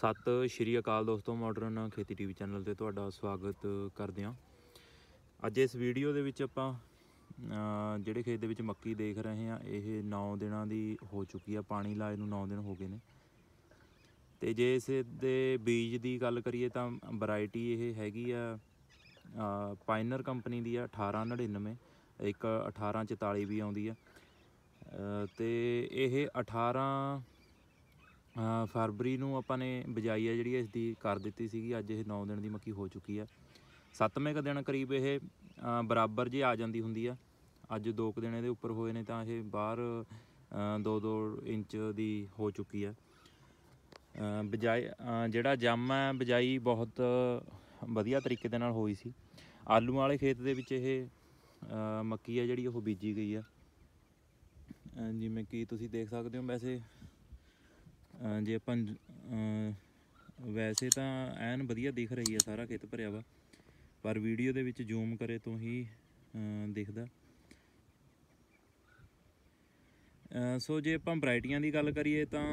ਸਤਿ ਸ਼੍ਰੀ ਅਕਾਲ ਦੋਸਤੋ ਮਾਡਰਨ ਖੇਤੀ ਟੀਵੀ ਚੈਨਲ ਤੇ ਤੁਹਾਡਾ ਸਵਾਗਤ ਕਰਦੇ ਹਾਂ ਅੱਜ ਇਸ ਵੀਡੀਓ ਦੇ ਵਿੱਚ ਆਪਾਂ ਜਿਹੜੇ ਖੇਤ ਦੇ ਵਿੱਚ ਮੱਕੀ ਦੇਖ ਰਹੇ ਹਾਂ ਇਹ 9 ਦਿਨਾਂ ਦੀ ਹੋ ਚੁੱਕੀ ਆ ਪਾਣੀ ਲਾਏ ਨੂੰ 9 ਦਿਨ ਹੋ ਗਏ ਨੇ ਤੇ ਜੇ ਇਸ ਦੇ ਬੀਜ ਦੀ ਗੱਲ ਕਰੀਏ ਤਾਂ ਵੈਰਾਈਟੀ ਇਹ ਹੈਗੀ ਆ ਪਾਈਨਰ ਕੰਪਨੀ ਦੀ ਆ 1899 ਇੱਕ 1844 ਵੀ ਆਉਂਦੀ ਆ ਤੇ ਇਹ 18 ਫਰਵਰੀ ਨੂੰ ਆਪਾਂ ਨੇ ਬਜਾਈ ਆ ਜਿਹੜੀ ਇਸ ਦੀ ਕਰ ਦਿੱਤੀ ਸੀਗੀ ਅੱਜ ਇਹ 9 ਦਿਨ ਦੀ ਮੱਕੀ ਹੋ ਚੁੱਕੀ ਆ ਸੱਤਵੇਂ ਕ ਦਿਨ ਕਰੀਬ ਇਹ ਬਰਾਬਰ ਜੇ ਆ ਜਾਂਦੀ ਹੁੰਦੀ ਆ ਅੱਜ 2 ਕ ਦਿਨ ਇਹਦੇ ਉੱਪਰ ਹੋਏ ਨੇ ਤਾਂ ਇਹ ਬਾਹਰ 2-2 ਇੰਚ ਦੀ ਹੋ ਚੁੱਕੀ ਆ ਬਜਾਈ ਜਿਹੜਾ ਜੰਮ ਹੈ ਬਜਾਈ ਬਹੁਤ ਵਧੀਆ ਤਰੀਕੇ ਦੇ ਨਾਲ ਹੋਈ ਸੀ ਆਲੂ ਵਾਲੇ ਖੇਤ ਦੇ ਵਿੱਚ ਇਹ ਮੱਕੀ ਆ ਜਿਹੜੀ ਉਹ ਬੀਜੀ ਗਈ ਆ ਜਿਵੇਂ ਕਿ ਤੁਸੀਂ ਦੇਖ ਸਕਦੇ ਹੋ ਵੈਸੇ ਜੇ ਆਪਾਂ ਵੈਸੇ ਤਾਂ ਐਨ ਵਧੀਆ ਦਿਖ ਰਹੀ ਹੈ ਸਾਰਾ ਖੇਤ ਭਰਿਆ ਵਾ ਪਰ ਵੀਡੀਓ ਦੇ ਵਿੱਚ ਜ਼ੂਮ ਕਰੇ ਤੋਂ ਹੀ ਦਿਖਦਾ ਸੋ ਜੇ ਆਪਾਂ ਵੈਰਾਈਟੀਆਂ ਦੀ ਗੱਲ ਕਰੀਏ ਤਾਂ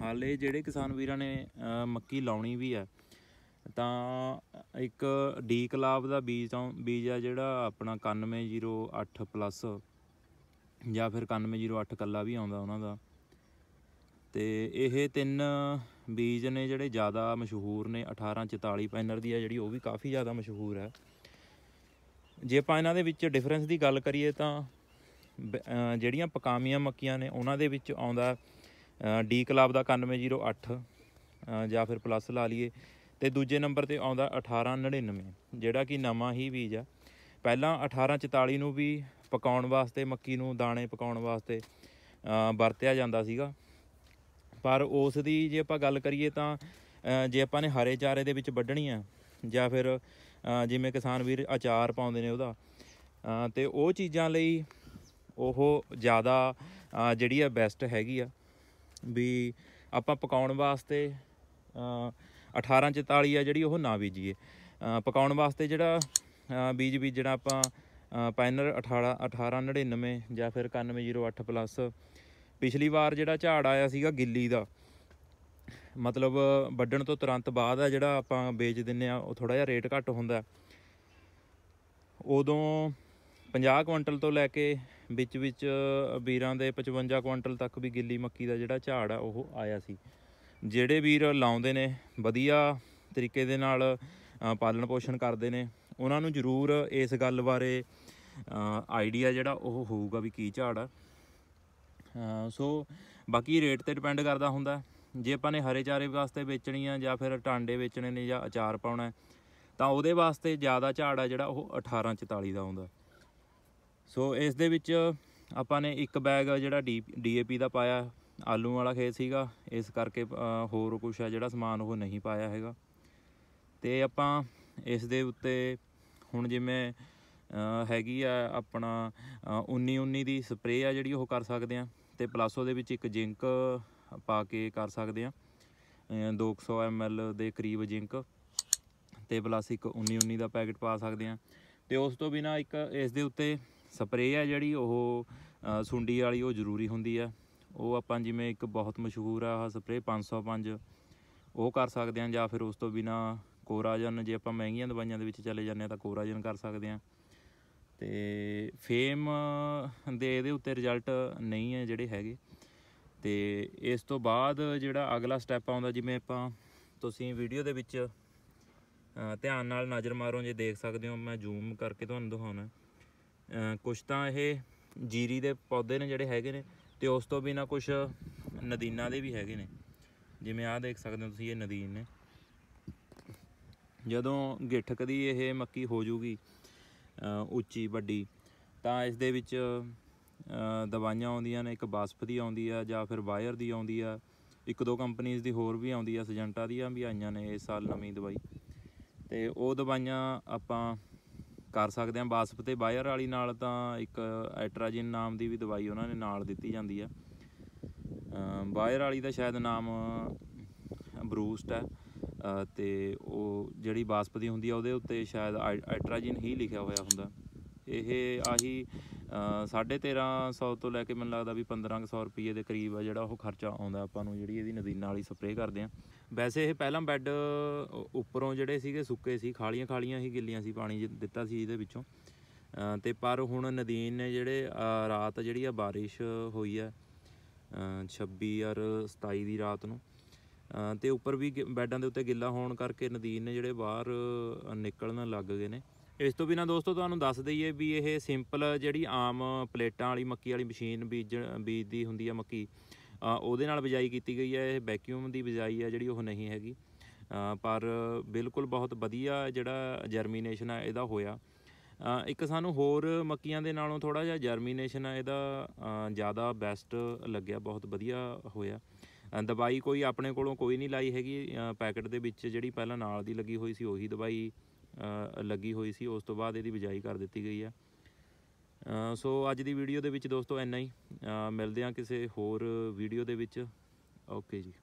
ਹਾਲੇ ਜਿਹੜੇ ਕਿਸਾਨ ਵੀਰਾਂ ਨੇ ਮੱਕੀ ਲਾਉਣੀ ਵੀ ਆ ਤਾਂ ਇੱਕ ਡੀ ਕਲਾਬ ਦਾ ਬੀਜ ਬੀਜ ਆ ਜਿਹੜਾ ਆਪਣਾ 9108 ਪਲੱਸ ਜਾਂ ਫਿਰ 9108 ਕੱਲਾ ਵੀ ਆਉਂਦਾ ਉਹਨਾਂ ਦਾ ਤੇ ਇਹ ਤਿੰਨ ਬੀਜ ਨੇ ਜਿਹੜੇ ਜ਼ਿਆਦਾ ਮਸ਼ਹੂਰ ਨੇ 1844 ਪੈਨਰ ਦੀ ਆ ਜਿਹੜੀ ਉਹ ਵੀ ਕਾਫੀ ਜ਼ਿਆਦਾ ਮਸ਼ਹੂਰ ਹੈ ਜੇ ਆਪਾਂ ਇਹਨਾਂ ਦੇ ਵਿੱਚ ਡਿਫਰੈਂਸ ਦੀ ਗੱਲ ਕਰੀਏ ਤਾਂ ਜਿਹੜੀਆਂ ਪਕਾਮੀਆਂ ਮੱਕੀਆਂ ਨੇ ਉਹਨਾਂ ਦੇ ਵਿੱਚ ਆਉਂਦਾ ਡੀ ਕਲਬ ਦਾ 9908 ਜਾਂ ਫਿਰ ਪਲੱਸ ਲਾ ਲਈਏ ਤੇ ਦੂਜੇ ਨੰਬਰ ਤੇ ਆਉਂਦਾ 1899 ਜਿਹੜਾ ਕਿ ਨਵਾਂ ਹੀ ਬੀਜ ਆ ਪਹਿਲਾਂ 1844 ਨੂੰ ਵੀ ਪਕਾਉਣ ਵਾਸਤੇ ਮੱਕੀ ਨੂੰ ਦਾਣੇ ਪਕਾਉਣ ਵਾਸਤੇ ਵਰਤਿਆ ਜਾਂਦਾ ਸੀਗਾ ਪਰ ਉਸ ਦੀ ਜੇ ਆਪਾਂ ਗੱਲ ਕਰੀਏ ਤਾਂ ਜੇ ਆਪਾਂ ਨੇ ਹਰੇ ਚਾਰੇ ਦੇ ਵਿੱਚ ਵੱਢਣੀ ਆ ਜਾਂ ਫਿਰ ਜਿਵੇਂ ਕਿਸਾਨ ਵੀਰ ਅਚਾਰ ਪਾਉਂਦੇ ਨੇ ਉਹਦਾ ਤੇ ਉਹ ਚੀਜ਼ਾਂ ਲਈ ਉਹ ਜ਼ਿਆਦਾ ਜਿਹੜੀ ਆ ਬੈਸਟ ਹੈਗੀ ਆ ਵੀ ਆਪਾਂ ਪਕਾਉਣ ਵਾਸਤੇ 1844 ਆ ਜਿਹੜੀ ਉਹ ਨਾ ਬੀਜੀਏ ਪਕਾਉਣ ਵਾਸਤੇ ਜਿਹੜਾ ਬੀਜ ਬੀਜਣਾ ਆਪਾਂ ਪਾਇਨਰ 18 1899 ਜਾਂ ਫਿਰ 9108 ਪਲੱਸ ਪਿਛਲੀ ਵਾਰ ਜਿਹੜਾ ਝਾੜ ਆਇਆ ਸੀਗਾ ਗਿੱਲੀ ਦਾ ਮਤਲਬ ਵੱਢਣ ਤੋਂ ਤੁਰੰਤ ਬਾਅਦ ਆ ਜਿਹੜਾ ਆਪਾਂ ਵੇਚ ਦਿੰਨੇ ਆ ਉਹ ਥੋੜਾ ਜਿਹਾ ਰੇਟ ਘੱਟ ਹੁੰਦਾ ਉਦੋਂ 50 ਕੁਇੰਟਲ ਤੋਂ ਲੈ ਕੇ ਵਿੱਚ ਵਿੱਚ ਵੀਰਾਂ ਦੇ 55 ਕੁਇੰਟਲ ਤੱਕ ਵੀ ਗਿੱਲੀ ਮੱਕੀ ਦਾ ਜਿਹੜਾ ਝਾੜ ਆ ਉਹ ਆਇਆ ਸੀ ਜਿਹੜੇ ਵੀਰ ਲਾਉਂਦੇ ਨੇ ਵਧੀਆ ਤਰੀਕੇ ਦੇ ਨਾਲ ਪਾਲਣ ਪੋਸ਼ਣ ਕਰਦੇ ਨੇ ਉਹਨਾਂ ਨੂੰ ਜ਼ਰੂਰ ਇਸ ਗੱਲ ਬਾਰੇ ਆਈਡੀਆ ਜਿਹੜਾ ਉਹ ਹੋਊਗਾ ਵੀ ਕੀ ਝਾੜ ਆ ਸੋ ਬਾਕੀ ਰੇਟ ਤੇ ਡਿਪੈਂਡ ਕਰਦਾ ਹੁੰਦਾ ਜੇ ਆਪਾਂ ਨੇ ਹਰੇ ਚਾਰੇ ਵਾਸਤੇ ਵੇਚਣੀ ਆ ਜਾਂ ਫਿਰ ਟਾਂਡੇ ਵੇਚਣੇ ਨੇ ਜਾਂ ਅਚਾਰ ਪਾਉਣਾ ਤਾਂ ਉਹਦੇ ਵਾਸਤੇ ਜ਼ਿਆਦਾ ਝਾੜ ਆ ਜਿਹੜਾ ਉਹ 1844 ਦਾ ਆਉਂਦਾ ਸੋ ਇਸ ਦੇ ਵਿੱਚ ਆਪਾਂ ਨੇ ਇੱਕ ਬੈਗ ਜਿਹੜਾ ਡੀਏਪੀ ਦਾ ਪਾਇਆ ਆਲੂ ਵਾਲਾ ਖੇਤ ਸੀਗਾ ਇਸ ਕਰਕੇ ਹੋਰ ਕੁਝ ਆ ਜਿਹੜਾ ਸਮਾਨ ਉਹ ਨਹੀਂ ਪਾਇਆ ਹੈਗਾ ਤੇ ਆਪਾਂ ਇਸ ਦੇ ਉੱਤੇ ਹੁਣ ਜਿਵੇਂ ਹੈਗੀ ਆ ਆਪਣਾ 19 19 ਦੀ ਸਪਰੇਅ ਆ ਜਿਹੜੀ ਉਹ ਕਰ ਸਕਦੇ ਆ ਤੇ ਪਲੱਸ ਉਹਦੇ ਵਿੱਚ ਇੱਕ ਜਿੰਕ ਪਾ ਕੇ ਕਰ ਸਕਦੇ ਆ 200 ਐਮਐਲ ਦੇ ਕਰੀਬ ਜਿੰਕ ਤੇ ਪਲੱਸ ਇੱਕ 19 19 ਦਾ ਪੈਕੇਟ ਪਾ ਸਕਦੇ ਆ ਤੇ ਉਸ ਤੋਂ ਬਿਨਾ ਇੱਕ ਇਸ ਦੇ ਉੱਤੇ ਸਪਰੇਅ ਆ ਜਿਹੜੀ ਉਹ ਸੁੰਡੀ ਵਾਲੀ ਉਹ ਜ਼ਰੂਰੀ ਹੁੰਦੀ ਆ ਉਹ ਆਪਾਂ ਜਿਵੇਂ ਇੱਕ ਬਹੁਤ ਮਸ਼ਹੂਰ ਆ ਸਪਰੇਅ 505 ਉਹ ਕਰ ਸਕਦੇ ਆ ਜਾਂ ਫਿਰ ਉਸ ਤੋਂ ਬਿਨਾ ਕੋਰਾਜਨ ਜੇ ਆਪਾਂ ਮਹਿੰਗੀਆਂ ਦਵਾਈਆਂ ਦੇ ਵਿੱਚ ਚਲੇ ਜਾਂਦੇ ਆ ਤਾਂ ਕੋਰਾਜਨ ਕਰ ਸਕਦੇ ਆ ਤੇ ਫੇਮ ਦੇ ਇਹਦੇ ਉੱਤੇ ਰਿਜ਼ਲਟ ਨਹੀਂ ਹੈ ਜਿਹੜੇ ਹੈਗੇ ਤੇ ਇਸ ਤੋਂ ਬਾਅਦ ਜਿਹੜਾ ਅਗਲਾ ਸਟੈਪ ਆਉਂਦਾ ਜਿਵੇਂ ਆਪਾਂ ਤੁਸੀਂ ਵੀਡੀਓ ਦੇ ਵਿੱਚ ਧਿਆਨ ਨਾਲ ਨਜ਼ਰ ਮਾਰੋ ਜੇ ਦੇਖ ਸਕਦੇ ਹੋ ਮੈਂ ਜ਼ੂਮ ਕਰਕੇ ਤੁਹਾਨੂੰ ਦਿਖਾਉਣਾ ਕੁਝ ਤਾਂ ਇਹ ਜੀਰੀ ਦੇ ਪੌਦੇ ਨੇ ਜਿਹੜੇ ਹੈਗੇ ਨੇ ਤੇ ਉਸ ਤੋਂ ਬਿਨਾ ਕੁਝ ਨਦੀਨਾਂ ਦੇ ਵੀ ਹੈਗੇ ਨੇ ਜਿਵੇਂ ਆਹ ਦੇਖ ਸਕਦੇ ਹੋ ਤੁਸੀਂ ਇਹ ਨਦੀਨ ਨੇ ਜਦੋਂ ਗਿੱਠਕ ਦੀ ਇਹ ਮੱਕੀ ਹੋ ਜੂਗੀ ਉੱਚੀ ਵੱਡੀ ਤਾਂ ਇਸ ਦੇ ਵਿੱਚ ਦਵਾਈਆਂ ਆਉਂਦੀਆਂ ਨੇ ਇੱਕ ਬਾਸਪ ਦੀ ਆਉਂਦੀ ਆ ਜਾਂ ਫਿਰ ਵਾਇਰ ਦੀ ਆਉਂਦੀ ਆ ਇੱਕ ਦੋ ਕੰਪਨੀਆਂ ਦੀ ਹੋਰ ਵੀ ਆਉਂਦੀ ਆ ਸਜੰਟਾ ਦੀਆਂ ਵੀ ਆਈਆਂ ਨੇ ਇਸ ਸਾਲ ਨਵੀਂ ਦਵਾਈ ਤੇ ਉਹ ਦਵਾਈਆਂ ਆਪਾਂ ਕਰ ਸਕਦੇ ਆ ਬਾਸਪ ਤੇ ਵਾਇਰ ਵਾਲੀ ਨਾਲ ਤਾਂ ਇੱਕ ਐਟਰਾਜਿਨ ਨਾਮ ਦੀ ਵੀ ਦਵਾਈ ਉਹਨਾਂ ਨੇ ਨਾਲ ਦਿੱਤੀ ਜਾਂਦੀ ਆ ਵਾਇਰ ਵਾਲੀ ਦਾ ਸ਼ਾਇਦ ਨਾਮ ਬਰੂਸਟ ਹੈ ਤੇ ਉਹ ਜਿਹੜੀ ਬਾਸਪਤੀ ਹੁੰਦੀ ਆ ਉਹਦੇ ਉੱਤੇ ਸ਼ਾਇਦ ਆਈਟਰਾਜਿਨ ਹੀ ਲਿਖਿਆ ਹੋਇਆ ਹੁੰਦਾ ਇਹ ਆਹੀ 1350 ਤੋਂ ਲੈ ਕੇ ਮੈਨੂੰ ਲੱਗਦਾ ਵੀ 1500 ਰੁਪਏ ਦੇ ਕਰੀਬ ਆ ਜਿਹੜਾ ਉਹ ਖਰਚਾ ਆਉਂਦਾ ਆਪਾਂ ਨੂੰ ਜਿਹੜੀ ਇਹਦੀ ਨਦੀਨਾਂ ਵਾਲੀ ਸਪਰੇਅ ਕਰਦੇ ਆ ਵੈਸੇ ਇਹ ਪਹਿਲਾਂ ਬੈੱਡ ਉੱਪਰੋਂ ਜਿਹੜੇ ਸੀਗੇ ਸੁੱਕੇ ਸੀ ਖਾਲੀਆਂ ਖਾਲੀਆਂ ਹੀ ਗਿੱਲੀਆਂ ਸੀ ਪਾਣੀ ਦਿੱਤਾ ਸੀ ਇਹਦੇ ਵਿੱਚੋਂ ਤੇ ਪਰ ਹੁਣ ਨਦੀਨ ਨੇ ਜਿਹੜੇ ਰਾਤ ਜਿਹੜੀ ਆ ਬਾਰਿਸ਼ ਹੋਈ ਆ 26 ਔਰ 27 ਦੀ ਰਾਤ ਨੂੰ ਤੇ ਉੱਪਰ ਵੀ ਬੈੱਡਾਂ ਦੇ ਉੱਤੇ ਗਿੱਲਾ ਹੋਣ ਕਰਕੇ ਨਦੀਨ ਨੇ ਜਿਹੜੇ ਬਾਹਰ ਨਿਕਲਣ ਲੱਗ ਗਏ ਨੇ ਇਸ ਤੋਂ ਬਿਨਾ ਦੋਸਤੋ ਤੁਹਾਨੂੰ ਦੱਸ ਦਈਏ ਵੀ ਇਹ ਸਿੰਪਲ ਜਿਹੜੀ ਆਮ ਪਲੇਟਾਂ ਵਾਲੀ ਮੱਕੀ ਵਾਲੀ ਮਸ਼ੀਨ ਬੀਜ ਬੀਜਦੀ ਹੁੰਦੀ ਆ ਮੱਕੀ ਉਹਦੇ ਨਾਲ ਬਿਜਾਈ ਕੀਤੀ ਗਈ ਹੈ ਇਹ ਵੈਕਿਊਮ ਦੀ ਬਿਜਾਈ ਹੈ ਜਿਹੜੀ ਉਹ ਨਹੀਂ ਹੈਗੀ ਪਰ ਬਿਲਕੁਲ ਬਹੁਤ ਵਧੀਆ ਜਿਹੜਾ ਜਰਮੀਨੇਸ਼ਨ ਆ ਇਹਦਾ ਹੋਇਆ ਇੱਕ ਸਾਨੂੰ ਹੋਰ ਮੱਕੀਆਂ ਦੇ ਨਾਲੋਂ ਥੋੜਾ ਜਿਹਾ ਜਰਮੀਨੇਸ਼ਨ ਆ ਇਹਦਾ ਜ਼ਿਆਦਾ ਬੈਸਟ ਲੱਗਿਆ ਬਹੁਤ ਵਧੀਆ ਹੋਇਆ ਦਵਾਈ ਕੋਈ ਆਪਣੇ ਕੋਲੋਂ ਕੋਈ ਨਹੀਂ ਲਾਈ ਹੈਗੀ ਪੈਕਟ ਦੇ ਵਿੱਚ ਜਿਹੜੀ ਪਹਿਲਾਂ ਨਾਲ ਦੀ ਲੱਗੀ ਹੋਈ ਸੀ ਉਹੀ ਦਵਾਈ ਲੱਗੀ ਹੋਈ ਸੀ ਉਸ ਤੋਂ ਬਾਅਦ ਇਹਦੀ ਬਿਜਾਈ ਕਰ ਦਿੱਤੀ ਗਈ ਆ ਸੋ ਅੱਜ ਦੀ ਵੀਡੀਓ ਦੇ ਵਿੱਚ ਦੋਸਤੋ ਇੰਨਾ ਹੀ ਮਿਲਦੇ ਆ ਕਿਸੇ ਹੋਰ ਵੀਡੀਓ ਦੇ ਵਿੱਚ ਓਕੇ ਜੀ